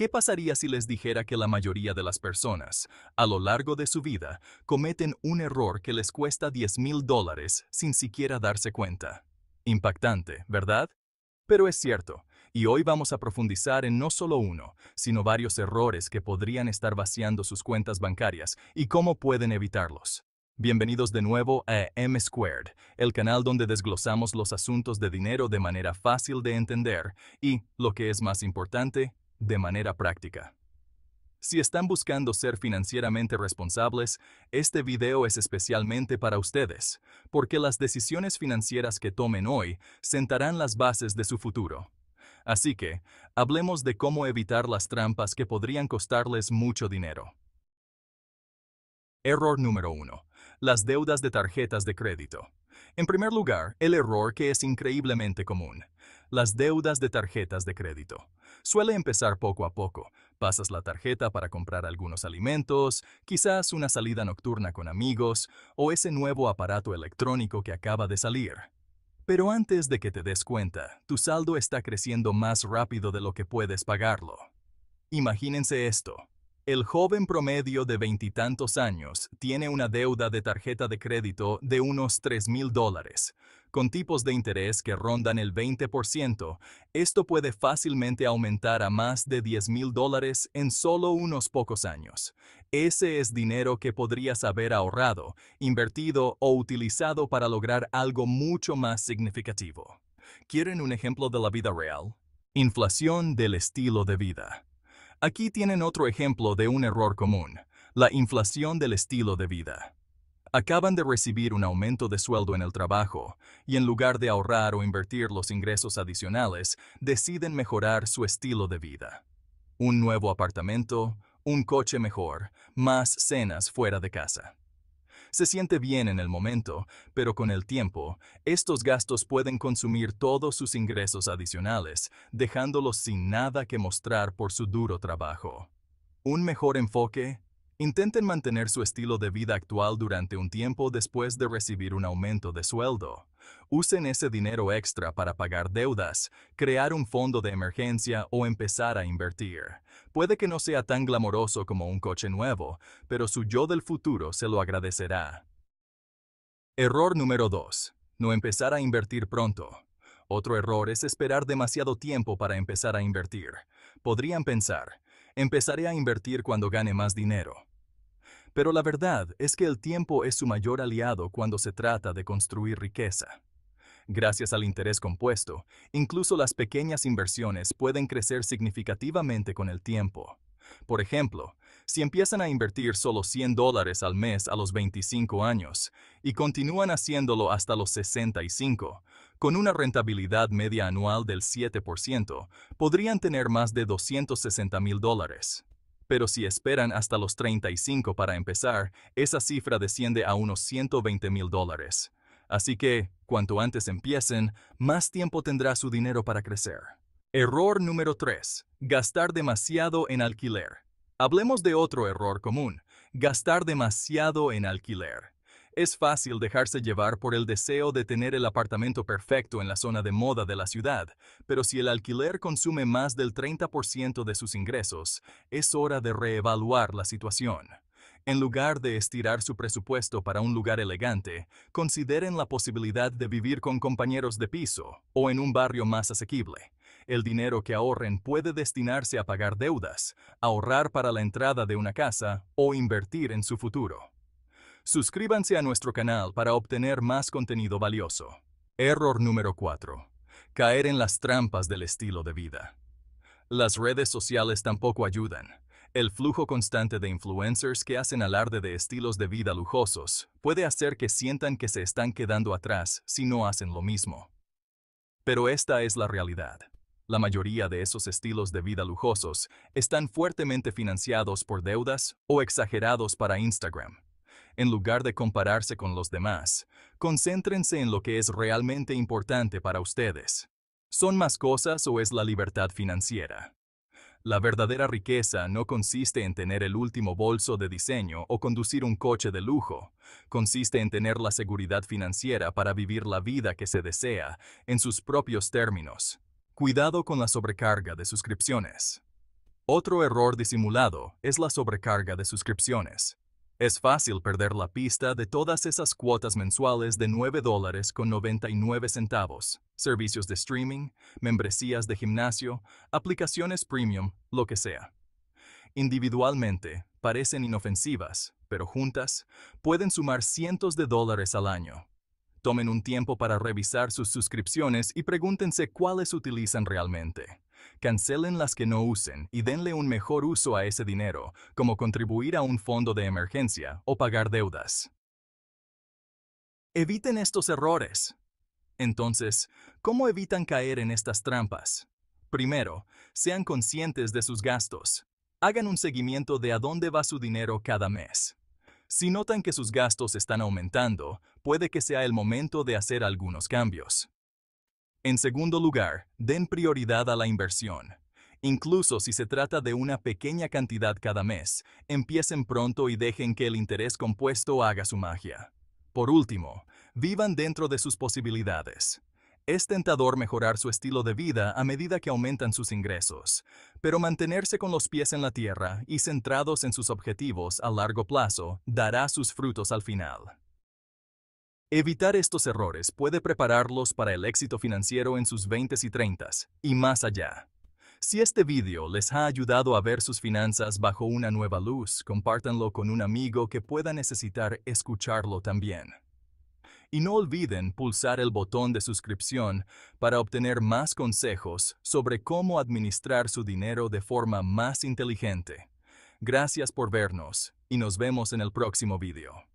¿Qué pasaría si les dijera que la mayoría de las personas, a lo largo de su vida, cometen un error que les cuesta 10 mil dólares sin siquiera darse cuenta? Impactante, ¿verdad? Pero es cierto, y hoy vamos a profundizar en no solo uno, sino varios errores que podrían estar vaciando sus cuentas bancarias y cómo pueden evitarlos. Bienvenidos de nuevo a M Squared, el canal donde desglosamos los asuntos de dinero de manera fácil de entender y, lo que es más importante, de manera práctica. Si están buscando ser financieramente responsables, este video es especialmente para ustedes, porque las decisiones financieras que tomen hoy sentarán las bases de su futuro. Así que, hablemos de cómo evitar las trampas que podrían costarles mucho dinero. Error número 1. Las deudas de tarjetas de crédito. En primer lugar, el error que es increíblemente común. Las deudas de tarjetas de crédito. Suele empezar poco a poco. Pasas la tarjeta para comprar algunos alimentos, quizás una salida nocturna con amigos o ese nuevo aparato electrónico que acaba de salir. Pero antes de que te des cuenta, tu saldo está creciendo más rápido de lo que puedes pagarlo. Imagínense esto. El joven promedio de veintitantos años tiene una deuda de tarjeta de crédito de unos tres mil dólares. Con tipos de interés que rondan el 20%, esto puede fácilmente aumentar a más de $10,000 mil dólares en solo unos pocos años. Ese es dinero que podrías haber ahorrado, invertido o utilizado para lograr algo mucho más significativo. ¿Quieren un ejemplo de la vida real? Inflación del estilo de vida. Aquí tienen otro ejemplo de un error común, la inflación del estilo de vida. Acaban de recibir un aumento de sueldo en el trabajo y en lugar de ahorrar o invertir los ingresos adicionales, deciden mejorar su estilo de vida. Un nuevo apartamento, un coche mejor, más cenas fuera de casa. Se siente bien en el momento, pero con el tiempo, estos gastos pueden consumir todos sus ingresos adicionales, dejándolos sin nada que mostrar por su duro trabajo. Un mejor enfoque. Intenten mantener su estilo de vida actual durante un tiempo después de recibir un aumento de sueldo usen ese dinero extra para pagar deudas, crear un fondo de emergencia o empezar a invertir. Puede que no sea tan glamoroso como un coche nuevo, pero su yo del futuro se lo agradecerá. Error número 2. No empezar a invertir pronto. Otro error es esperar demasiado tiempo para empezar a invertir. Podrían pensar, empezaré a invertir cuando gane más dinero. Pero la verdad es que el tiempo es su mayor aliado cuando se trata de construir riqueza. Gracias al interés compuesto, incluso las pequeñas inversiones pueden crecer significativamente con el tiempo. Por ejemplo, si empiezan a invertir solo 100 dólares al mes a los 25 años y continúan haciéndolo hasta los 65, con una rentabilidad media anual del 7%, podrían tener más de 260 mil dólares pero si esperan hasta los 35 para empezar, esa cifra desciende a unos 120 mil dólares. Así que, cuanto antes empiecen, más tiempo tendrá su dinero para crecer. Error número 3. Gastar demasiado en alquiler. Hablemos de otro error común, gastar demasiado en alquiler es fácil dejarse llevar por el deseo de tener el apartamento perfecto en la zona de moda de la ciudad, pero si el alquiler consume más del 30% de sus ingresos, es hora de reevaluar la situación. En lugar de estirar su presupuesto para un lugar elegante, consideren la posibilidad de vivir con compañeros de piso o en un barrio más asequible. El dinero que ahorren puede destinarse a pagar deudas, ahorrar para la entrada de una casa o invertir en su futuro. Suscríbanse a nuestro canal para obtener más contenido valioso. Error número 4. Caer en las trampas del estilo de vida. Las redes sociales tampoco ayudan. El flujo constante de influencers que hacen alarde de estilos de vida lujosos puede hacer que sientan que se están quedando atrás si no hacen lo mismo. Pero esta es la realidad. La mayoría de esos estilos de vida lujosos están fuertemente financiados por deudas o exagerados para Instagram, en lugar de compararse con los demás, concéntrense en lo que es realmente importante para ustedes. ¿Son más cosas o es la libertad financiera? La verdadera riqueza no consiste en tener el último bolso de diseño o conducir un coche de lujo. Consiste en tener la seguridad financiera para vivir la vida que se desea, en sus propios términos. Cuidado con la sobrecarga de suscripciones. Otro error disimulado es la sobrecarga de suscripciones. Es fácil perder la pista de todas esas cuotas mensuales de 9 dólares con 99 centavos, servicios de streaming, membresías de gimnasio, aplicaciones premium, lo que sea. Individualmente, parecen inofensivas, pero juntas, pueden sumar cientos de dólares al año. Tomen un tiempo para revisar sus suscripciones y pregúntense cuáles utilizan realmente. Cancelen las que no usen y denle un mejor uso a ese dinero, como contribuir a un fondo de emergencia o pagar deudas. Eviten estos errores. Entonces, ¿cómo evitan caer en estas trampas? Primero, sean conscientes de sus gastos. Hagan un seguimiento de a dónde va su dinero cada mes. Si notan que sus gastos están aumentando, puede que sea el momento de hacer algunos cambios. En segundo lugar, den prioridad a la inversión. Incluso si se trata de una pequeña cantidad cada mes, empiecen pronto y dejen que el interés compuesto haga su magia. Por último, vivan dentro de sus posibilidades. Es tentador mejorar su estilo de vida a medida que aumentan sus ingresos, pero mantenerse con los pies en la tierra y centrados en sus objetivos a largo plazo dará sus frutos al final. Evitar estos errores puede prepararlos para el éxito financiero en sus 20s y 30s, y más allá. Si este vídeo les ha ayudado a ver sus finanzas bajo una nueva luz, compártanlo con un amigo que pueda necesitar escucharlo también. Y no olviden pulsar el botón de suscripción para obtener más consejos sobre cómo administrar su dinero de forma más inteligente. Gracias por vernos y nos vemos en el próximo video.